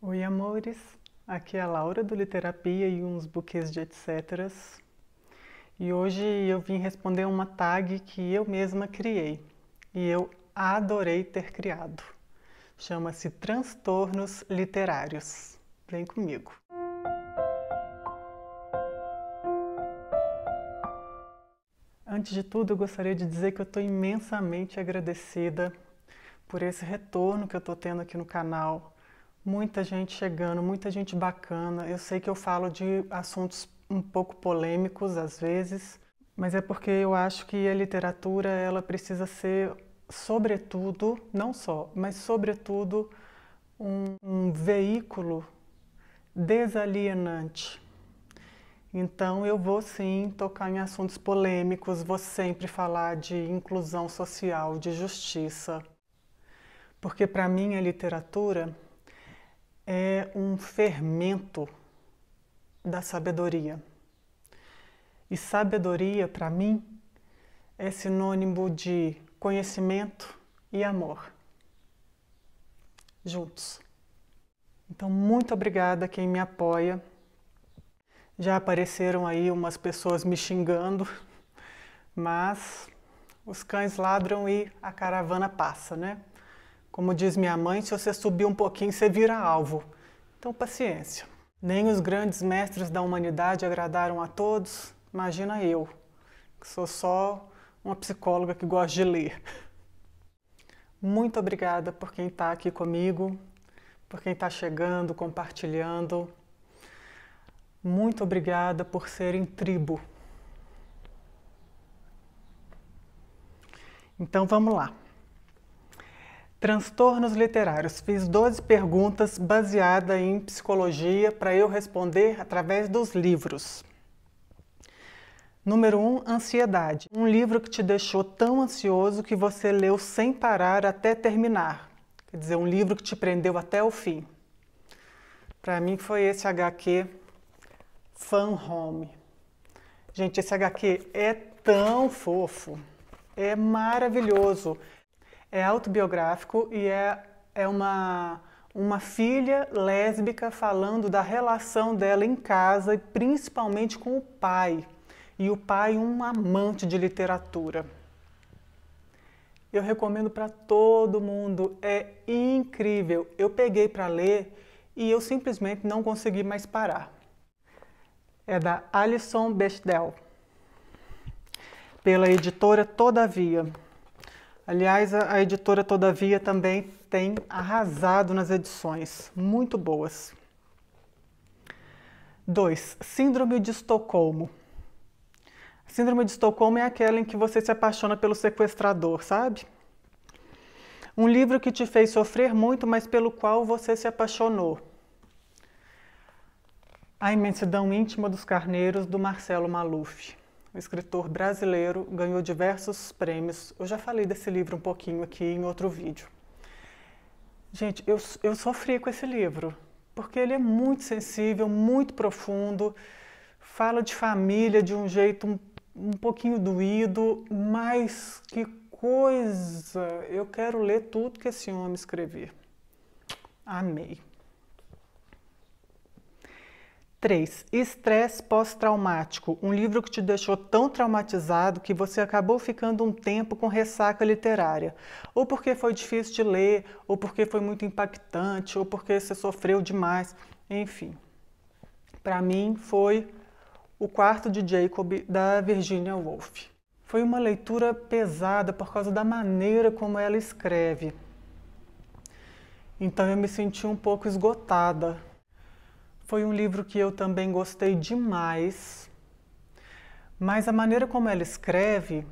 Oi, amores! Aqui é a Laura do Literapia e uns buquês de etc. E hoje eu vim responder uma tag que eu mesma criei e eu adorei ter criado. Chama-se Transtornos Literários. Vem comigo! Antes de tudo, eu gostaria de dizer que eu estou imensamente agradecida por esse retorno que eu estou tendo aqui no canal Muita gente chegando, muita gente bacana. Eu sei que eu falo de assuntos um pouco polêmicos às vezes, mas é porque eu acho que a literatura ela precisa ser, sobretudo, não só, mas sobretudo, um, um veículo desalienante. Então eu vou sim tocar em assuntos polêmicos, vou sempre falar de inclusão social, de justiça, porque para mim a literatura é um fermento da sabedoria. E sabedoria, para mim, é sinônimo de conhecimento e amor. Juntos. Então, muito obrigada a quem me apoia. Já apareceram aí umas pessoas me xingando, mas os cães ladram e a caravana passa, né? Como diz minha mãe, se você subir um pouquinho, você vira alvo. Então, paciência. Nem os grandes mestres da humanidade agradaram a todos, imagina eu, que sou só uma psicóloga que gosta de ler. Muito obrigada por quem está aqui comigo, por quem está chegando, compartilhando. Muito obrigada por serem tribo. Então vamos lá. Transtornos literários. Fiz 12 perguntas baseadas em psicologia para eu responder através dos livros. Número 1, um, ansiedade. Um livro que te deixou tão ansioso que você leu sem parar até terminar. Quer dizer, um livro que te prendeu até o fim. Para mim foi esse HQ Fan Home. Gente, esse HQ é tão fofo, é maravilhoso é autobiográfico e é, é uma, uma filha lésbica falando da relação dela em casa e principalmente com o pai. E o pai, um amante de literatura. Eu recomendo para todo mundo, é incrível. Eu peguei para ler e eu simplesmente não consegui mais parar. É da Alison Bechdel, pela editora Todavia. Aliás, a editora Todavia também tem arrasado nas edições, muito boas. 2. Síndrome de Estocolmo. síndrome de Estocolmo é aquela em que você se apaixona pelo sequestrador, sabe? Um livro que te fez sofrer muito, mas pelo qual você se apaixonou. A Imensidão Íntima dos Carneiros, do Marcelo Maluf escritor brasileiro, ganhou diversos prêmios. Eu já falei desse livro um pouquinho aqui em outro vídeo. Gente, eu, eu sofri com esse livro, porque ele é muito sensível, muito profundo, fala de família de um jeito um, um pouquinho doído, mas que coisa! Eu quero ler tudo que esse homem escrever. Amei. 3. Estresse pós-traumático. Um livro que te deixou tão traumatizado que você acabou ficando um tempo com ressaca literária. Ou porque foi difícil de ler, ou porque foi muito impactante, ou porque você sofreu demais. Enfim, para mim foi O Quarto de Jacob, da Virginia Woolf. Foi uma leitura pesada por causa da maneira como ela escreve. Então eu me senti um pouco esgotada foi um livro que eu também gostei demais, mas a maneira como ela escreve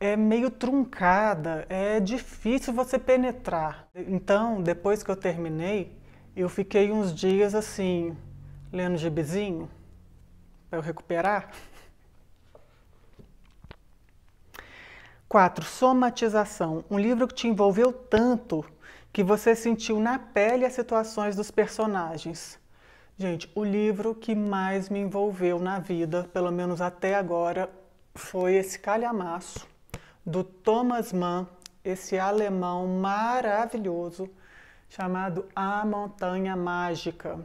é meio truncada, é difícil você penetrar. Então, depois que eu terminei, eu fiquei uns dias assim, lendo gibizinho, para eu recuperar. 4. Somatização. Um livro que te envolveu tanto que você sentiu na pele as situações dos personagens. Gente, o livro que mais me envolveu na vida, pelo menos até agora, foi esse calhamaço do Thomas Mann, esse alemão maravilhoso, chamado A Montanha Mágica.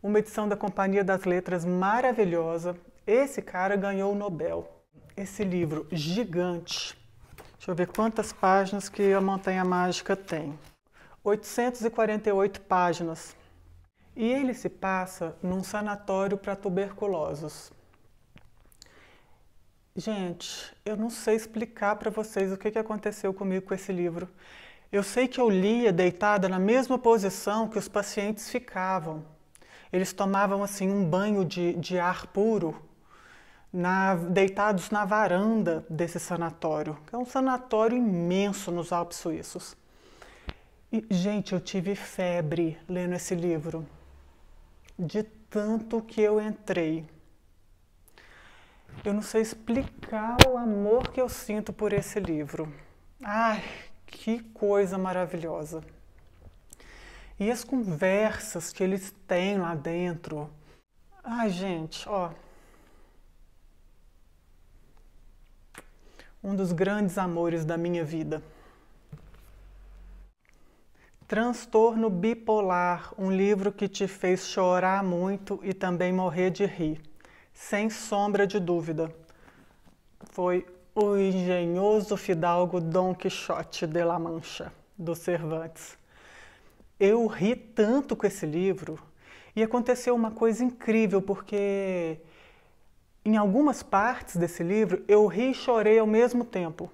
Uma edição da Companhia das Letras maravilhosa. Esse cara ganhou o Nobel. Esse livro gigante. Deixa eu ver quantas páginas que a Montanha Mágica tem. 848 páginas e ele se passa num sanatório para tuberculosos. Gente, eu não sei explicar para vocês o que, que aconteceu comigo com esse livro. Eu sei que eu lia deitada na mesma posição que os pacientes ficavam. Eles tomavam assim um banho de, de ar puro, na, deitados na varanda desse sanatório, que é um sanatório imenso nos Alpes Suíços. E, gente, eu tive febre lendo esse livro de tanto que eu entrei. Eu não sei explicar o amor que eu sinto por esse livro. Ai, que coisa maravilhosa! E as conversas que eles têm lá dentro. Ai, gente, ó. Um dos grandes amores da minha vida. Transtorno Bipolar, um livro que te fez chorar muito e também morrer de rir, sem sombra de dúvida. Foi o engenhoso fidalgo Dom Quixote de la Mancha, do Cervantes. Eu ri tanto com esse livro e aconteceu uma coisa incrível, porque em algumas partes desse livro eu ri e chorei ao mesmo tempo.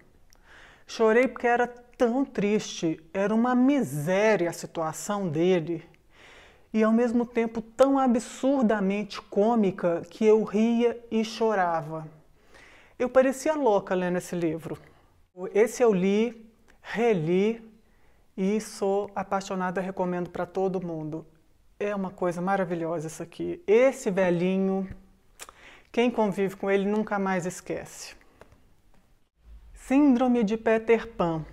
Chorei porque era tão triste, era uma miséria a situação dele e ao mesmo tempo tão absurdamente cômica que eu ria e chorava. Eu parecia louca lendo esse livro. Esse eu li, reli e sou apaixonada, recomendo para todo mundo. É uma coisa maravilhosa isso aqui. Esse velhinho, quem convive com ele nunca mais esquece. Síndrome de Peter Pan.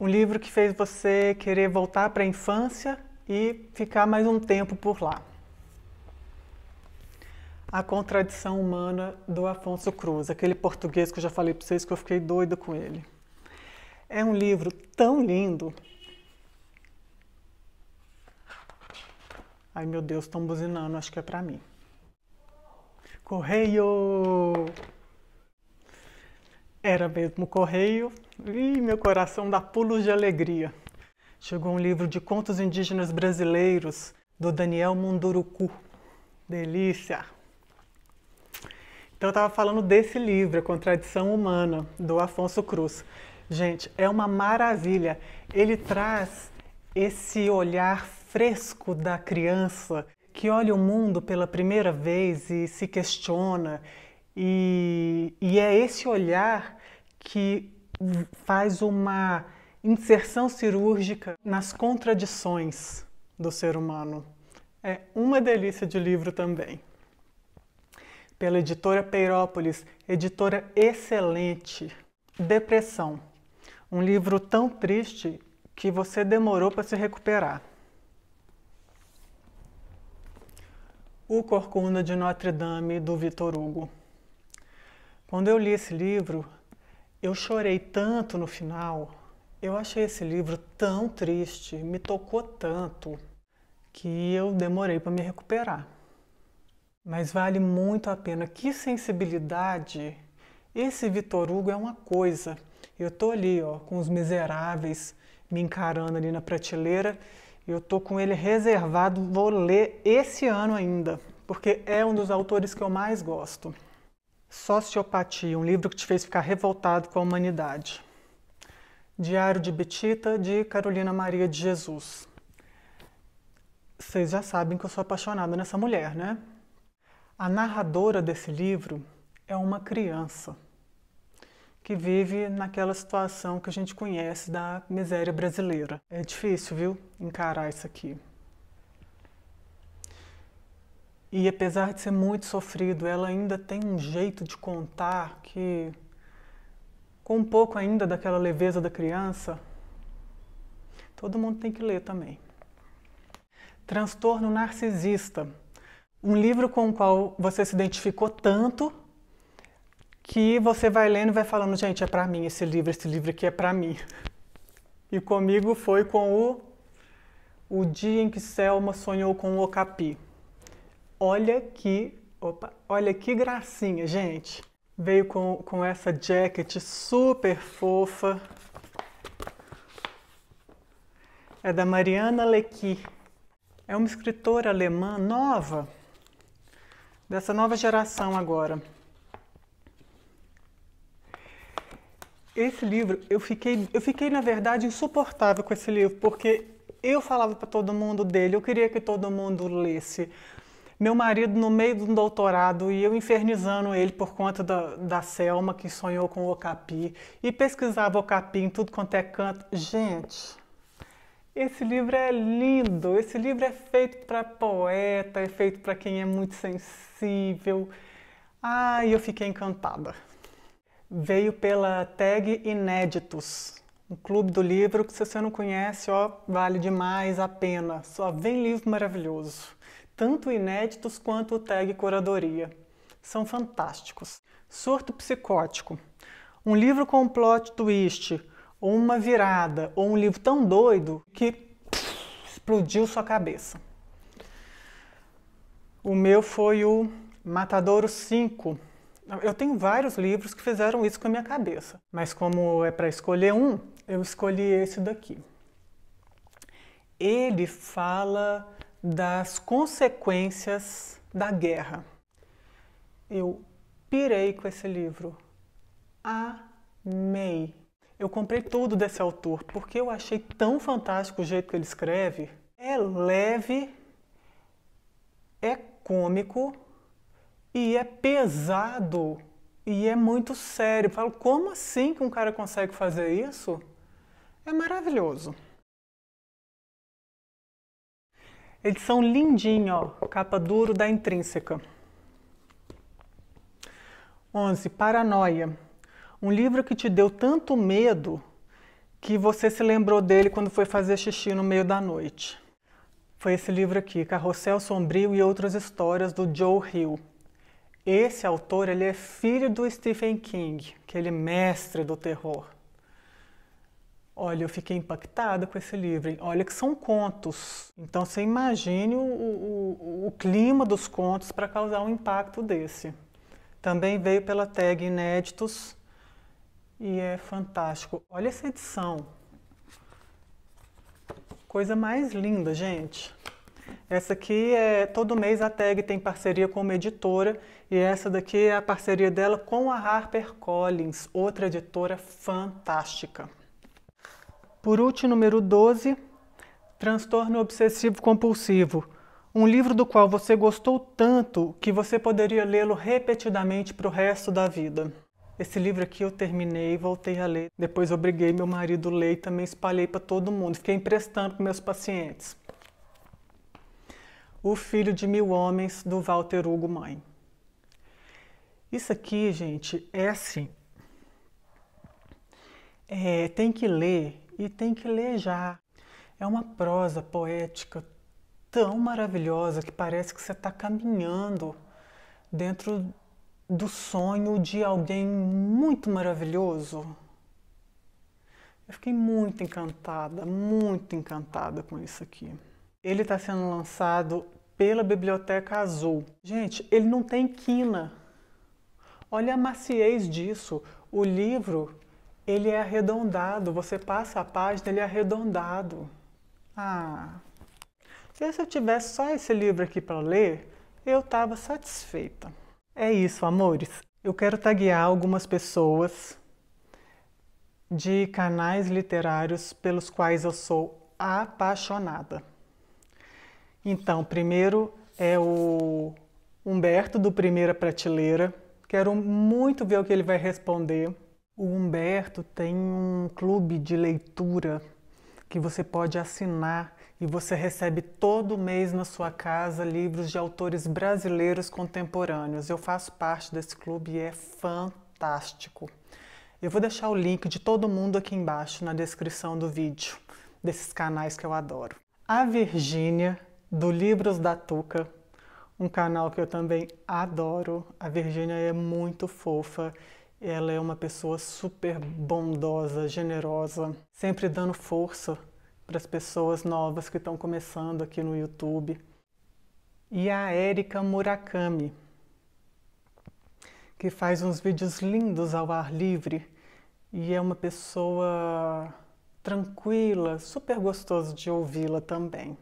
Um livro que fez você querer voltar para a infância e ficar mais um tempo por lá. A Contradição Humana do Afonso Cruz, aquele português que eu já falei para vocês que eu fiquei doida com ele. É um livro tão lindo. Ai meu Deus, estão buzinando, acho que é para mim. Correio! Era mesmo o correio e meu coração dá pulos de alegria. Chegou um livro de contos indígenas brasileiros do Daniel Munduruku. Delícia! Então eu estava falando desse livro, A Contradição Humana, do Afonso Cruz. Gente, é uma maravilha. Ele traz esse olhar fresco da criança que olha o mundo pela primeira vez e se questiona. E, e é esse olhar que faz uma inserção cirúrgica nas contradições do ser humano. É uma delícia de livro também. Pela editora Peirópolis, editora excelente. Depressão. Um livro tão triste que você demorou para se recuperar. O Corcunda de Notre Dame, do Vitor Hugo. Quando eu li esse livro, eu chorei tanto no final, eu achei esse livro tão triste, me tocou tanto, que eu demorei para me recuperar. Mas vale muito a pena. Que sensibilidade! Esse Vitor Hugo é uma coisa. Eu tô ali, ó, com os miseráveis me encarando ali na prateleira. Eu tô com ele reservado, vou ler esse ano ainda, porque é um dos autores que eu mais gosto. Sociopatia, um livro que te fez ficar revoltado com a humanidade. Diário de Betita, de Carolina Maria de Jesus. Vocês já sabem que eu sou apaixonada nessa mulher, né? A narradora desse livro é uma criança que vive naquela situação que a gente conhece da miséria brasileira. É difícil, viu, encarar isso aqui. E apesar de ser muito sofrido, ela ainda tem um jeito de contar que, com um pouco ainda daquela leveza da criança, todo mundo tem que ler também. Transtorno Narcisista. Um livro com o qual você se identificou tanto que você vai lendo e vai falando, gente, é para mim esse livro, esse livro aqui é para mim. E comigo foi com o O Dia em que Selma Sonhou com o Ocapi. Olha que, opa, olha que gracinha, gente. Veio com, com essa jacket super fofa. É da Mariana Lecky. É uma escritora alemã nova, dessa nova geração agora. Esse livro, eu fiquei, eu fiquei na verdade insuportável com esse livro, porque eu falava para todo mundo dele, eu queria que todo mundo lesse, meu marido no meio de do um doutorado e eu infernizando ele por conta da, da Selma, que sonhou com o Okapi, e pesquisava Ocapi em tudo quanto é canto. Gente, esse livro é lindo, esse livro é feito para poeta, é feito para quem é muito sensível. Ai, ah, eu fiquei encantada. Veio pela tag Inéditos, um clube do livro que se você não conhece, ó, vale demais a pena. Só vem livro maravilhoso tanto inéditos quanto o tag curadoria. São fantásticos. Surto psicótico. Um livro com um plot twist, ou uma virada, ou um livro tão doido que pff, explodiu sua cabeça. O meu foi o Matadouro 5. Eu tenho vários livros que fizeram isso com a minha cabeça, mas como é para escolher um, eu escolhi esse daqui. Ele fala das consequências da guerra. Eu pirei com esse livro. Amei. Eu comprei tudo desse autor porque eu achei tão fantástico o jeito que ele escreve. É leve, é cômico e é pesado e é muito sério. Eu falo, como assim que um cara consegue fazer isso? É maravilhoso. Edição lindinha, ó, capa duro da Intrínseca. 11. Paranoia. Um livro que te deu tanto medo que você se lembrou dele quando foi fazer xixi no meio da noite. Foi esse livro aqui, Carrossel Sombrio e Outras Histórias, do Joe Hill. Esse autor ele é filho do Stephen King, que ele mestre do terror. Olha, eu fiquei impactada com esse livro. Olha que são contos. Então você imagine o, o, o clima dos contos para causar um impacto desse. Também veio pela tag Inéditos e é fantástico. Olha essa edição. Coisa mais linda, gente. Essa aqui é todo mês a tag tem parceria com uma editora e essa daqui é a parceria dela com a HarperCollins, outra editora fantástica. Por último, número 12, Transtorno Obsessivo Compulsivo. Um livro do qual você gostou tanto que você poderia lê-lo repetidamente para o resto da vida. Esse livro aqui eu terminei e voltei a ler. Depois obriguei meu marido a ler e também espalhei para todo mundo. Fiquei emprestando para meus pacientes. O Filho de Mil Homens, do Walter Hugo Mãe. Isso aqui, gente, é assim. É, tem que ler e tem que ler já. É uma prosa poética tão maravilhosa que parece que você está caminhando dentro do sonho de alguém muito maravilhoso. Eu fiquei muito encantada, muito encantada com isso aqui. Ele está sendo lançado pela Biblioteca Azul. Gente, ele não tem quina. Olha a maciez disso. O livro ele é arredondado. Você passa a página, ele é arredondado. Ah, se eu tivesse só esse livro aqui para ler, eu estava satisfeita. É isso, amores. Eu quero taguear algumas pessoas de canais literários pelos quais eu sou apaixonada. Então, primeiro é o Humberto do Primeira Prateleira. Quero muito ver o que ele vai responder. O Humberto tem um clube de leitura que você pode assinar e você recebe todo mês na sua casa livros de autores brasileiros contemporâneos. Eu faço parte desse clube e é fantástico. Eu vou deixar o link de todo mundo aqui embaixo na descrição do vídeo, desses canais que eu adoro. A Virgínia, do Livros da Tuca, um canal que eu também adoro. A Virgínia é muito fofa ela é uma pessoa super bondosa, generosa, sempre dando força para as pessoas novas que estão começando aqui no YouTube. E a Erika Murakami, que faz uns vídeos lindos ao ar livre e é uma pessoa tranquila, super gostoso de ouvi-la também.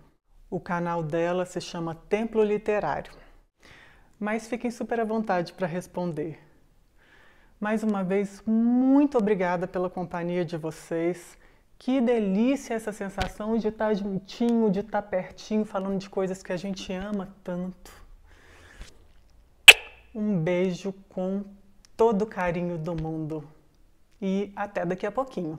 O canal dela se chama Templo Literário. Mas fiquem super à vontade para responder. Mais uma vez, muito obrigada pela companhia de vocês. Que delícia essa sensação de estar juntinho, de estar pertinho, falando de coisas que a gente ama tanto. Um beijo com todo o carinho do mundo e até daqui a pouquinho.